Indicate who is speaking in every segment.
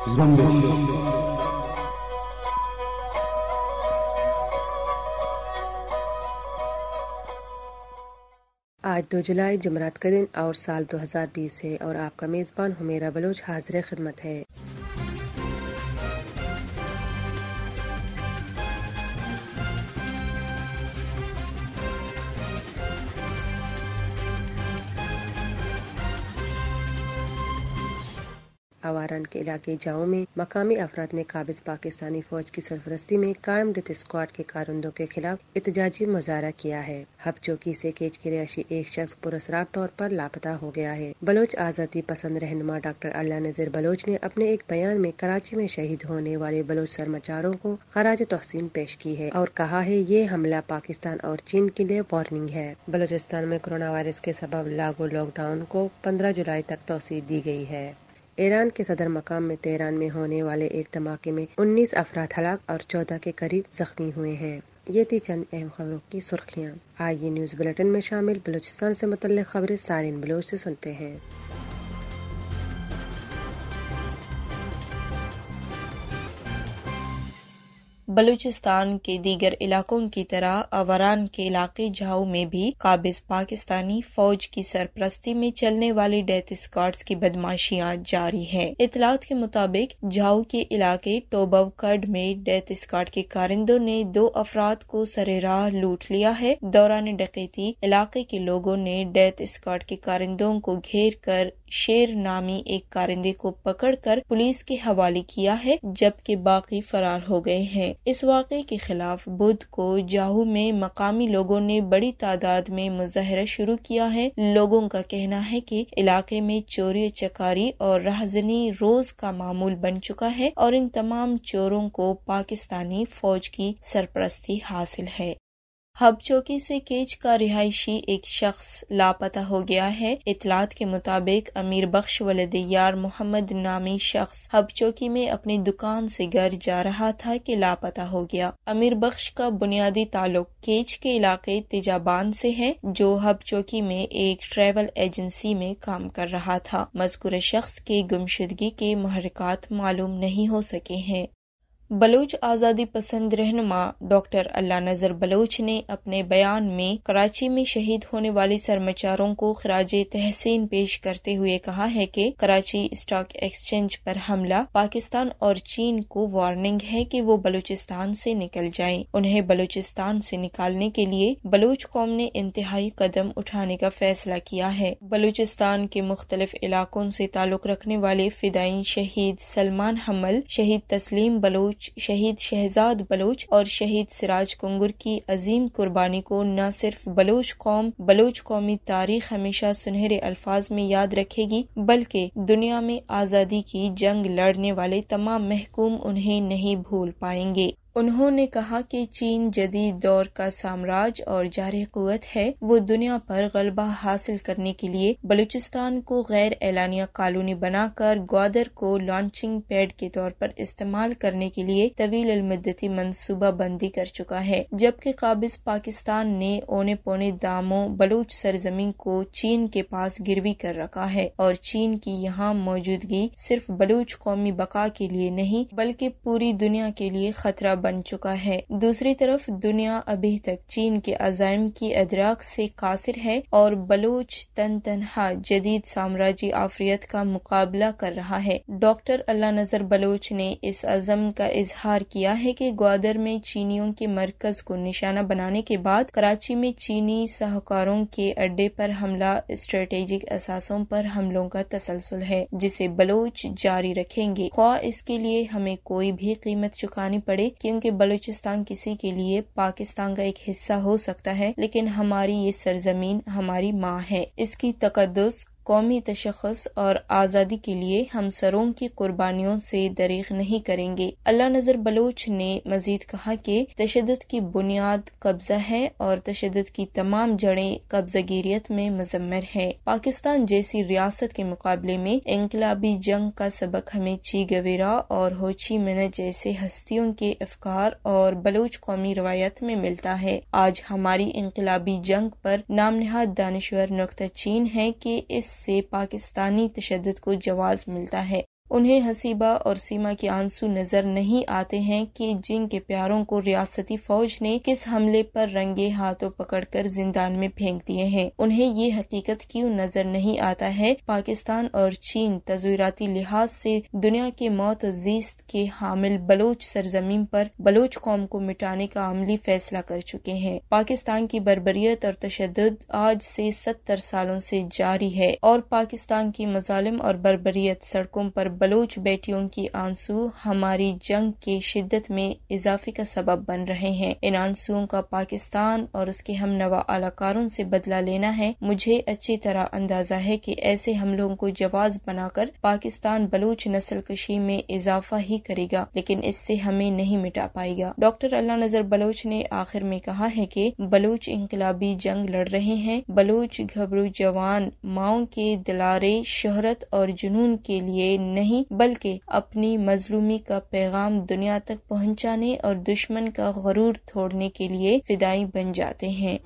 Speaker 1: आज दो जुलाई जुमरात का दिन और साल 2020 है और आपका मेज़बान हुमेरा बलोच हाजिर खिदमत है आवारान के इलाके जाओ में मकामी अफराद ने काबिज पाकिस्तानी फौज की सरपरस्ती में कायम डेथ स्क्वाड के कारंदों के खिलाफ एहतजाजी मुजाहरा किया है हब चौकी ऐसी केज के रिहायशी एक शख्स पुरस्कार तौर पर लापता हो गया है बलोच आजादी पसंद रहनुमा डॉक्टर अल्लाह नजीर बलोच ने अपने एक बयान में कराची में शहीद होने वाले बलोच सरमाचारों को खराज तहसीन पेश की है और कहा है ये हमला पाकिस्तान और चीन के लिए वार्निंग है बलोचिस्तान में कोरोना वायरस के सबब लागू लॉकडाउन को 15 जुलाई तक तोसी दी गई है ईरान के सदर मकाम में तेहरान में होने वाले एक धमाके में उन्नीस अफराद हलाक और चौदह के करीब जख्मी हुए हैं ये थी चंद अहम खबरों की सुर्खियाँ आइए न्यूज बुलेटिन में शामिल बलूचिस्तान से मुतल खबरें सारे बलोच से सुनते हैं
Speaker 2: बलूचिस्तान के दीगर इलाकों की तरह अवरान के इलाके झाऊ में भी काबिज पाकिस्तानी फौज की सरपरस्ती में चलने वाली डेथ स्क्वाड्स की बदमाशियां जारी हैं। इतलात के मुताबिक झाऊ के इलाके टोबकड में डेथ स्कॉट के कारिंदों ने दो अफराद को सरेराह लूट लिया है दौरान डकैती इलाके के लोगों ने डेथ स्कॉट के कारिंदों को घेर कर शेर नामी एक कारिंदे को पकड़कर पुलिस के हवाले किया है जबकि बाकी फरार हो गए हैं इस वाक़े के खिलाफ बुध को जाहू में मकामी लोगों ने बड़ी तादाद में मुजाहरा शुरू किया है लोगों का कहना है कि इलाके में चोरी चकारी और राहजनी रोज का मामूल बन चुका है और इन तमाम चोरों को पाकिस्तानी फौज की सरपरस्ती हासिल है हबचौकी से केज का रिहायशी एक शख्स लापता हो गया है इतलात के मुताबिक अमीर बख्श वलदयार मोहम्मद नामी शख्स हब चौकी में अपनी दुकान से घर जा रहा था कि लापता हो गया अमीर बख्श का बुनियादी ताल्लुक केज के इलाके तेजाबान से है जो हब चौकी में एक ट्रेवल एजेंसी में काम कर रहा था मजकूर शख्स की गुमशदगी के महरकत मालूम नहीं हो सके हैं बलोच आज़ादी पसंद रहनुमा डॉक्टर अल्लाह नज़र बलोच ने अपने बयान में कराची में शहीद होने वाले सरमाचारों को खराज तहसीन पेश करते हुए कहा है कि कराची स्टॉक एक्सचेंज पर हमला पाकिस्तान और चीन को वार्निंग है कि वो बलूचिस्तान से निकल जाएं। उन्हें बलूचिस्तान से निकालने के लिए बलोच कौम ने इंतहाई कदम उठाने का फैसला किया है बलूचिस्तान के मुख्तलिफ इलाकों से ताल्लुक रखने वाले फिदाइन शहीद सलमान हमल शहीद तस्लीम बलोच बलूच शहीद शहजाद बलूच और शहीद सिराज कंगुर की अजीम कुर्बानी को न सिर्फ बलूच कौम बलूच कौमी तारीख हमेशा सुनहरे अल्फाज में याद रखेगी बल्कि दुनिया में आज़ादी की जंग लड़ने वाले तमाम महकूम उन्हें नहीं भूल पाएंगे उन्होंने कहा कि चीन जदीद दौर का साम्राज्य और जारी क़वत है वो दुनिया पर गलबा हासिल करने के लिए बलूचिस्तान को गैर एलानिया कॉलोनी बनाकर ग्वादर को लॉन्चिंग पैड के तौर पर इस्तेमाल करने के लिए तवील अलमदती मनसूबा बंदी कर चुका है जबकि काबिज पाकिस्तान ने ओने पौने दामों बलूच सरजमीन को चीन के पास गिरवी कर रखा है और चीन की यहाँ मौजूदगी सिर्फ बलूच कौमी बका के लिए नहीं बल्कि पूरी दुनिया के लिए खतरा बन चुका है दूसरी तरफ दुनिया अभी तक चीन के अजायम की अदराक से कासिर है और बलोच तन तनहा जदीद साम्राज्य आफरीत का मुकाबला कर रहा है डॉक्टर अल्लाह नजर बलोच ने इस अजम का इजहार किया है कि ग्वादर में चीनियों के मरकज को निशाना बनाने के बाद कराची में चीनी सहकारों के अड्डे पर हमला स्ट्रेटेजिक असासों पर हमलों का तसलसल है जिसे बलोच जारी रखेंगे ख्वा इसके लिए हमें कोई भी कीमत चुकानी पड़े कि क्योंकि बलूचिस्तान किसी के लिए पाकिस्तान का एक हिस्सा हो सकता है लेकिन हमारी ये सरजमीन हमारी माँ है इसकी तकदस कौमी तशखस और आज़ादी के लिए हम सरों की कुर्बानियों से दरीग नहीं करेंगे अल्लाह नजर बलोच ने मजीद कहा कि तशद की बुनियाद कब्जा है और तशद की तमाम जड़ें गिरियत में मजम्मर है पाकिस्तान जैसी रियासत के मुकाबले में इनकलाबी जंग का सबक हमें ची गवेरा और होची मिन जैसे हस्तियों के अफकार और बलोच कौमी रवायत में मिलता है आज हमारी इनकलाबी जंग पर नाम नहाद दानश्वर नुकता चीन है कि इस से पाकिस्तानी तशद को जवाज़ मिलता है उन्हें हसीबा और सीमा के आंसू नजर नहीं आते हैं कि जिन के प्यारों को रियासती फौज ने किस हमले पर रंगे हाथों पकड़कर जिंदान में फेंक दिए हैं उन्हें ये हकीकत क्यों नजर नहीं आता है पाकिस्तान और चीन तजुराती लिहाज से दुनिया के मौत जीत के हामिल बलोच सरजमीन पर बलोच कौम को मिटाने का अमली फैसला कर चुके हैं पाकिस्तान की बरबरीत और तशद आज से सत्तर सालों से जारी है और पाकिस्तान की मजालिम और बरबरीत सड़कों पर बलूच बेटियों की आंसू हमारी जंग की शिद्दत में इजाफे का सबब बन रहे हैं इन आंसुओं का पाकिस्तान और उसके हम नवा अलाकारों से बदला लेना है मुझे अच्छी तरह अंदाजा है कि ऐसे हमलों को जवाब बनाकर पाकिस्तान बलूच नस्ल कशी में इजाफा ही करेगा लेकिन इससे हमें नहीं मिटा पाएगा डॉक्टर अल्लाह नजर बलोच ने आखिर में कहा है कि बलूच इनकलाबी जंग लड़ रहे हैं बलूच घबरू जवान माओ के दिलारे शहरत और जुनून के लिए नहीं नहीं बल्कि अपनी मजलूमी का पैगाम दुनिया तक पहुंचाने और दुश्मन का गरूर तोड़ने के लिए फिदाई बन जाते हैं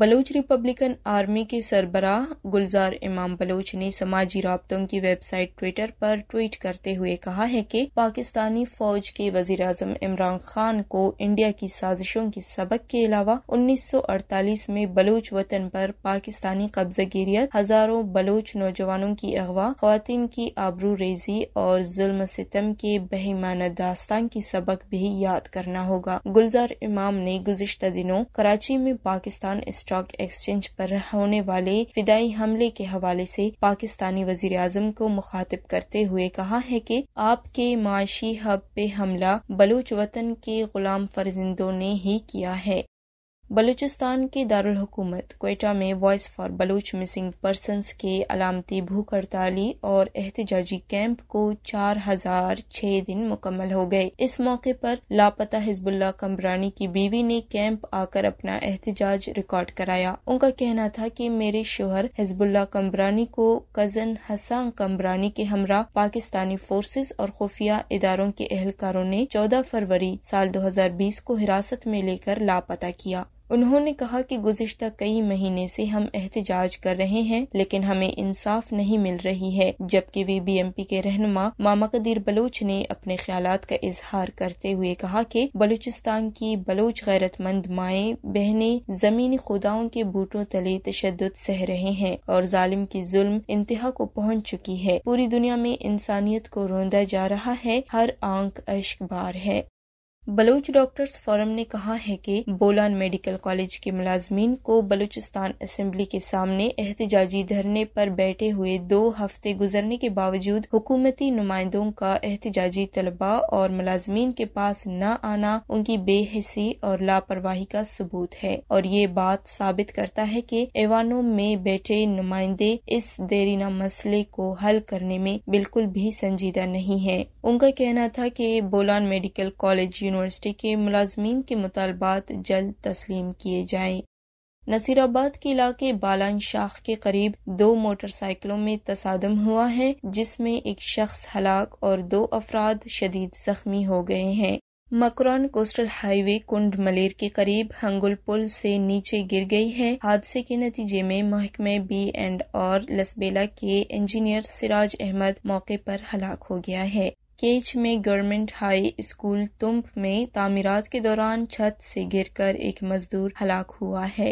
Speaker 2: बलोच रिपब्लिकन आर्मी के सरबराह गुलजार इमाम बलोच ने समाजी रबतों की वेबसाइट ट्विटर पर ट्वीट करते हुए कहा है कि पाकिस्तानी फौज के वजीर अजम इमरान खान को इंडिया की साजिशों के सबक के अलावा 1948 में बलोच वतन पर पाकिस्तानी गिरियत हजारों बलोच नौजवानों की अगवा खातन की आबरू रेजी और जुल्म सितम के बहिमाना दास्तान की सबक भी याद करना होगा गुलजार इमाम ने गुजशत दिनों कराची में पाकिस्तान स्टॉक एक्सचेंज पर होने वाले फिदाई हमले के हवाले से पाकिस्तानी वजीर अजम को मुखातिब करते हुए कहा है कि आपके माशी हब पे हमला बलूच वतन के गुलाम फरजिंदों ने ही किया है बलूचिस्तान की हुकूमत कोयटा में voice for Baloch missing person के अलामती भूख हड़ताली और एहतजाजी कैंप को चार हजार छह दिन मुकम्मल हो गए इस मौके पर लापता हिजबुल्ला कमरानी की बीवी ने कैंप आकर अपना एहतजाज रिकॉर्ड कराया उनका कहना था कि मेरे शोहर हिजबुल्ला कमरानी को कजन हसन कमरानी के हमरा पाकिस्तानी फोर्सेज और खुफिया इदारों के एहलकारों ने चौदह फरवरी साल दो हजार बीस को हिरासत में लेकर लापता किया उन्होंने कहा कि गुजशत कई महीने से हम एहतजाज कर रहे हैं लेकिन हमें इंसाफ नहीं मिल रही है जबकि वी बी एम पी के रहनमा मामा कदीर बलोच ने अपने ख्याल का इजहार करते हुए कहा कि बलूचिस्तान की बलोच गैरतमंद माए बहने जमीनी खुदाओं के बूटों तले तशद सह रहे हैं और जालिम की जुल्म इंतहा को पहुँच चुकी है पूरी दुनिया में इंसानियत को रोंदा जा रहा है हर आंख अश्क बार है बलूच डॉक्टर्स फोरम ने कहा है कि बोलान मेडिकल कॉलेज के मुलाजमीन को बलूचिस्तान असम्बली के सामने एहतजाजी धरने पर बैठे हुए दो हफ्ते गुजरने के बावजूद हुकूमती नुमाइंदों का एहतजाजी तलबा और मुलाजमीन के पास न आना उनकी बेहसी और लापरवाही का सबूत है और ये बात साबित करता है कि एवानों में बैठे नुमाइंदे इस देरीना मसले को हल करने में बिल्कुल भी संजीदा नहीं है उनका कहना था कि बोलान मेडिकल कॉलेज यूनिवर्सिटी के मुलाजमीन के मुतालबात जल्द तस्लीम किए जाएं। नसीराबाद के इलाके बालान शाख के करीब दो मोटरसाइकिलों में तसादम हुआ है जिसमें एक शख्स हलाक और दो अफराद शदीद जख्मी हो गए हैं मकरान कोस्टल हाईवे कुंड मलेर के करीब हंगुल पुल से नीचे गिर गई है हादसे के नतीजे में महकमे बी एंड और लसबेला के इंजीनियर सिराज अहमद मौके पर हलाक हो गया है केच में गवर्नमेंट हाई स्कूल तुम्प में तामीरात के दौरान छत से गिरकर एक मजदूर हलाक हुआ है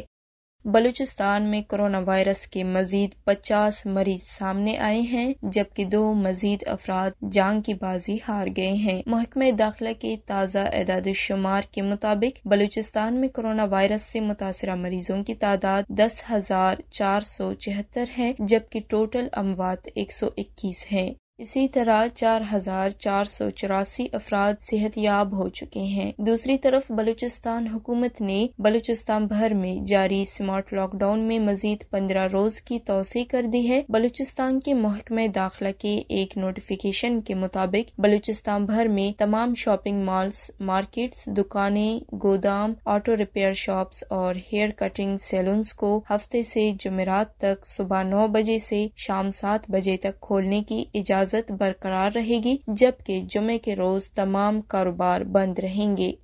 Speaker 2: बलूचिस्तान में कोरोना वायरस के मजीद 50 मरीज सामने आए हैं जबकि दो मजीद अफराद जान की बाजी हार गए हैं महकमे दाखिला के ताज़ा एदाद शुमार के मुताबिक बलूचिस्तान में कोरोना वायरस से मुतासर मरीजों की तादाद दस हजार चार सौ छिहत्तर है जबकि टोटल अमवात एक सौ इक्कीस है इसी तरह चार हजार चार सौ चौरासी अफराद सेहतयाब हो चुके हैं दूसरी तरफ बलूचिस्तान हुकूमत ने बलूचिस्तान भर में जारी स्मार्ट लॉकडाउन में मजीद पंद्रह रोज की तोसी कर दी है बलूचिस्तान के महकमे दाखिला के एक नोटिफिकेशन के मुताबिक बलूचिस्तान भर में तमाम शॉपिंग मॉल्स मार्केट्स दुकानें गोदाम ऑटो रिपेयर शॉप और हेयर कटिंग सैलून्स को हफ्ते ऐसी जमेरात तक सुबह नौ बजे ऐसी शाम सात बजे तक खोलने की इजाजत हिफाजत बरकरार रहेगी जबकि जुमे के रोज तमाम कारोबार बंद रहेंगे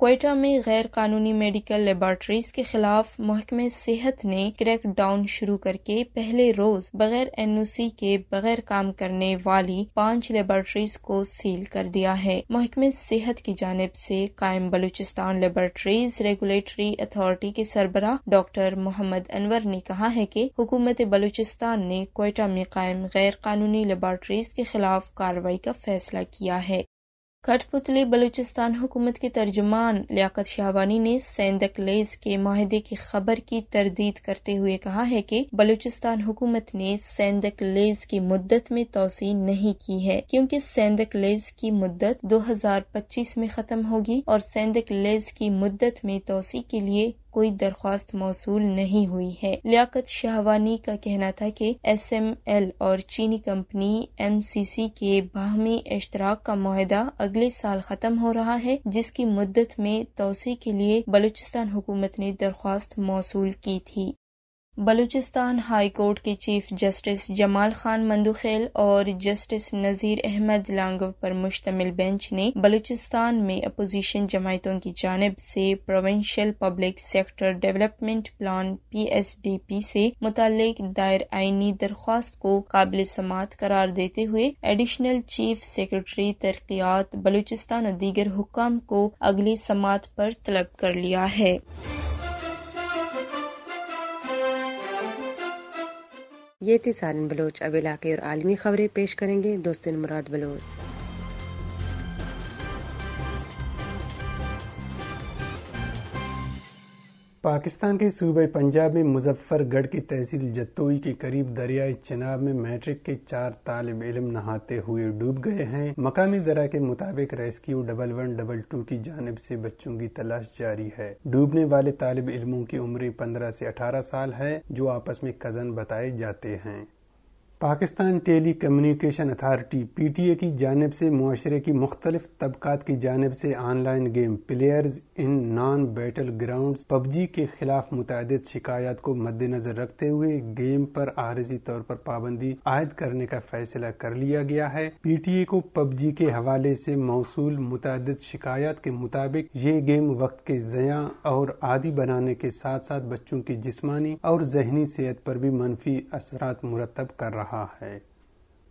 Speaker 2: कोयटा में गैर कानूनी मेडिकल लेबॉरटरीज के खिलाफ महकमे सेहत ने क्रैक डाउन शुरू करके पहले रोज बगैर एन ओ सी के बगैर काम करने वाली पाँच लेबॉरटरीज को सील कर दिया है महकमे सेहत की जानब से कायम बलूचिस्तान लेबॉरटरीज रेगुलेटरी अथॉरिटी के सरबरा डॉक्टर मोहम्मद अनवर ने कहा है की हुकूमत बलूचिस्तान ने कोयटा में कायम गैर कानूनी लेबॉरटरीज के खिलाफ कार्रवाई का फैसला किया है कठपुतली बलूचिस्तान हुकूमत के तर्जुमान लियाकत शाहवानी ने लेस के माहे की खबर की तरदीद करते हुए कहा है कि बलूचिस्तान हुकूमत ने लेस की मुद्दत में तोसी नहीं की है क्योंकि लेस की मुद्दत 2025 में खत्म होगी और लेस की मुद्दत में तोसी के लिए कोई दरख्वास्त मौसू नहीं हुई है लियाकत शाहवानी का कहना था कि एस एम एल और चीनी कंपनी एम सी सी के बाहमी इश्तराक का माहदा अगले साल खत्म हो रहा है जिसकी मुद्दत में तोसी के लिए बलूचिस्तान हुकूमत ने दरख्वास्त मौसूल की थी बलूचिस्तान हाई कोर्ट के चीफ जस्टिस जमाल खान मंदूखेल और जस्टिस नज़ीर अहमद लांगव पर मुश्तमिल बेंच ने बलूचिस्तान में अपोजिशन जमायतों की जानब से provincial public sector development plan P S D P से मुतल दायर आइनी दरख्वास्त को काबिल समात करार देते हुए एडिशनल चीफ सेक्रेटरी तरक्यात बलूचिस्तान और दीगर हुकाम को अगली समात पर तलब कर लिया है ये थी सारन बलोच अब इलाके और आलमी खबरें
Speaker 1: पेश करेंगे दोस्तिन मुराद बलोच
Speaker 3: पाकिस्तान के सूबे पंजाब में मुजफ्फरगढ़ की तहसील जत्तोई के करीब दरियाए चिनाब में मैट्रिक के चार तालब इलम नहाते हुए डूब गए हैं मकामी जरा के मुताबिक rescue double one double two की जानब से बच्चों की तलाश जारी है डूबने वाले तालब इलमों की उम्र पंद्रह से अठारह साल है जो आपस में कजन बताए जाते हैं Pakistan telecommunication authority P T A की जानब से माशरे की मुख्तलिफ तबक़ात की जानब से online game players in non battleground PUBG के खिलाफ मुतद शिकायत को मद्देनजर रखते हुए गेम पर आरजी तौर पर पाबंदी आयद करने का फैसला कर लिया गया है पी टी ए को पबजी के हवाले से मौसू मुतद शिकायत के मुताबिक ये गेम वक्त के जया और आदि बनाने के साथ साथ बच्चों की जिसमानी और जहनी सेहत पर भी मनफी असरा मुरतब कर रहा रहा है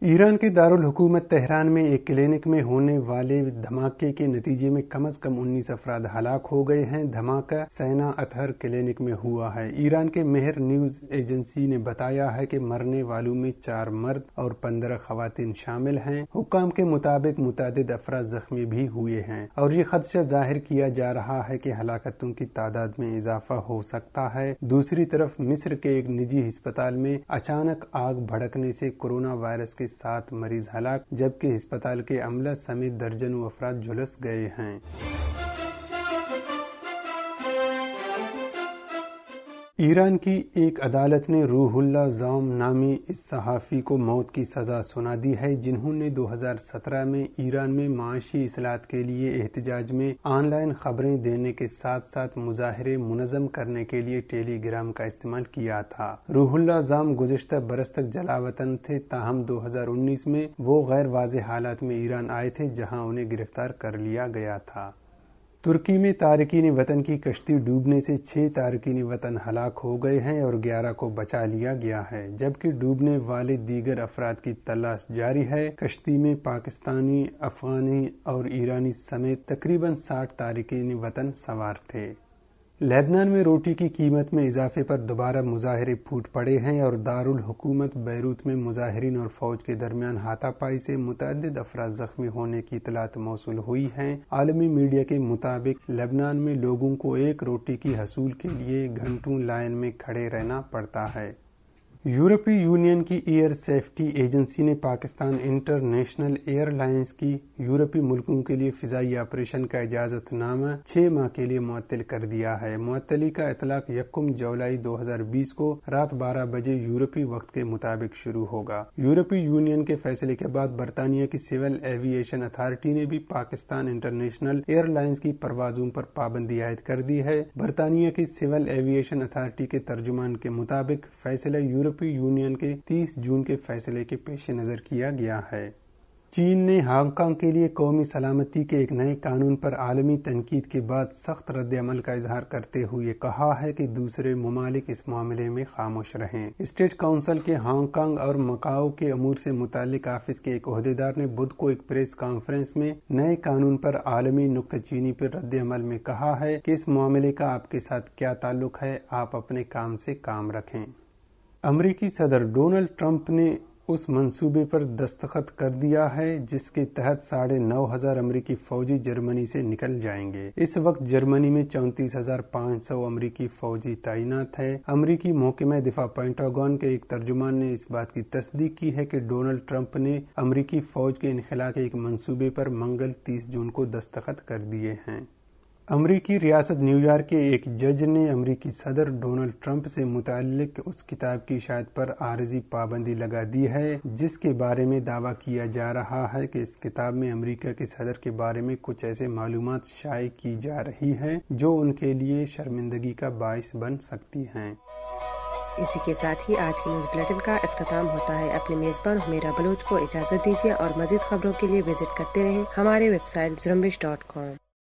Speaker 3: ईरान के दारुल हुकूमत तेहरान में एक क्लिनिक में होने वाले धमाके के नतीजे में कम से कम 19 अफराद हलाक हो गए हैं धमाका सैना अतहर क्लिनिक में हुआ है ईरान के मेहर न्यूज एजेंसी ने बताया है कि मरने वालों में चार मर्द और पंद्रह खातन शामिल हैं हुकाम के मुताबिक मुतद अफराद जख्मी भी हुए हैं और ये खदशा जाहिर किया जा रहा है की हलाकतों की तादाद में इजाफा हो सकता है दूसरी तरफ मिस्र के एक निजी अस्पताल में अचानक आग भड़कने से कोरोना वायरस के के सात मरीज हलाक जबकि अस्पताल के अमला समेत दर्जनों अफराद झुलस गए हैं ईरान की एक अदालत ने रूहुल्ला जाम नामी इस सहाफ़ी को मौत की सज़ा सुना दी है जिन्होंने 2017 में ईरान में माशी असलात के लिए एहतजाज में ऑनलाइन खबरें देने के साथ साथ मुजाहरे मुनज़म करने के लिए टेलीग्राम का इस्तेमाल किया था रूहुल्ला जाम गुजशत बरस तक जलावतन थे ताहम 2019 में वो गैर वाज हालात में ईरान आए थे जहाँ उन्हें गिरफ्तार कर लिया गया था तुर्की में तारकिन वतन की कश्ती डूबने से छह तारकिन वतन हलाक हो गए हैं और ग्यारह को बचा लिया गया है जबकि डूबने वाले दीगर अफराद की तलाश जारी है कश्ती में पाकिस्तानी अफगानी और ईरानी समेत तकरीबन साठ तारकिन वतन सवार थे लेबनान में रोटी की कीमत में इजाफे पर दोबारा मुजाहरे फूट पड़े हैं और दारुल हुकूमत बैरूत में मुजाहरीन और फौज के दरमियान हाथापाई से मुतद अफरा जख्मी होने की इतलात मौसू हुई हैं आलमी मीडिया के मुताबिक लेबनान में लोगों को एक रोटी की हसूल के लिए घंटों लाइन में खड़े रहना पड़ता है यूरोपीय यूनियन की एयर सेफ्टी एजेंसी ने पाकिस्तान इंटरनेशनल एयरलाइंस की यूरोपीय मुल्कों के लिए फिजाई ऑपरेशन का इजाजतनामा छह माह के लिए मुअत्ल कर दिया है मुअतली का इतलाक यकम जुलाई 2020 को रात 12 बजे यूरोपीय वक्त के मुताबिक शुरू होगा यूरोपीय यूनियन के फैसले के बाद बरतानिया की सिविल एविएशन अथॉरिटी ने भी पाकिस्तान इंटरनेशनल एयरलाइंस की परवाजों पर पाबंदी आयद कर दी है बरतानिया की सिविल एविएशन अथॉरिटी के तर्जुमान के मुताबिक फैसला यूरोप यूरोपीय यूनियन के 30 जून के फैसले के पेश नज़र किया गया है चीन ने हांगकांग के लिए कौमी सलामती के एक नए कानून पर आलमी तनकीद के बाद सख्त रद्दमल का इजहार करते हुए कहा है कि दूसरे ममालिक इस मामले में खामोश रहें स्टेट काउंसिल के हांगकांग और मकाओ के अमूर से मुतल ऑफिस के एक अहदेदार ने बुध को एक प्रेस कॉन्फ्रेंस में नए कानून पर आलमी चीनी पर रद्दमल में कहा है कि इस मामले का आपके साथ क्या ताल्लुक है आप अपने काम से काम रखें अमरीकी सदर डोनाल्ड ट्रंप ने उस मंसूबे पर दस्तखत कर दिया है जिसके तहत साढ़े नौ हजार अमरीकी फौजी जर्मनी से निकल जाएंगे इस वक्त जर्मनी में चौतीस हजार पाँच सौ अमरीकी फौजी तैनात है अमरीकी में दिफा पेंटागन के एक तर्जुमान ने इस बात की तस्दीक की है कि डोनाल्ड ट्रंप ने अमरीकी फौज के इनखला के एक मंसूबे पर मंगल तीस जून को दस्तखत कर दिए हैं अमरीकी रियासत न्यूयॉर्क के एक जज ने अमरीकी सदर डोनाल्ड ट्रंप से मुतक उस किताब की शायद पर आरजी पाबंदी लगा दी है जिसके बारे में दावा किया जा रहा है कि इस किताब में अमरीका के सदर के बारे में कुछ ऐसे मालूम शाये की जा रही है जो उनके लिए शर्मिंदगी का बायस बन सकती है
Speaker 1: इसी के साथ ही आज के न्यूज बुलेटिन का अख्ताम होता है अपने मेजबान मेरा बलोच को इजाजत दीजिए और मजीद खबरों के लिए विजिट करते रहे हमारे वेबसाइट जुम्बिश डॉट कॉम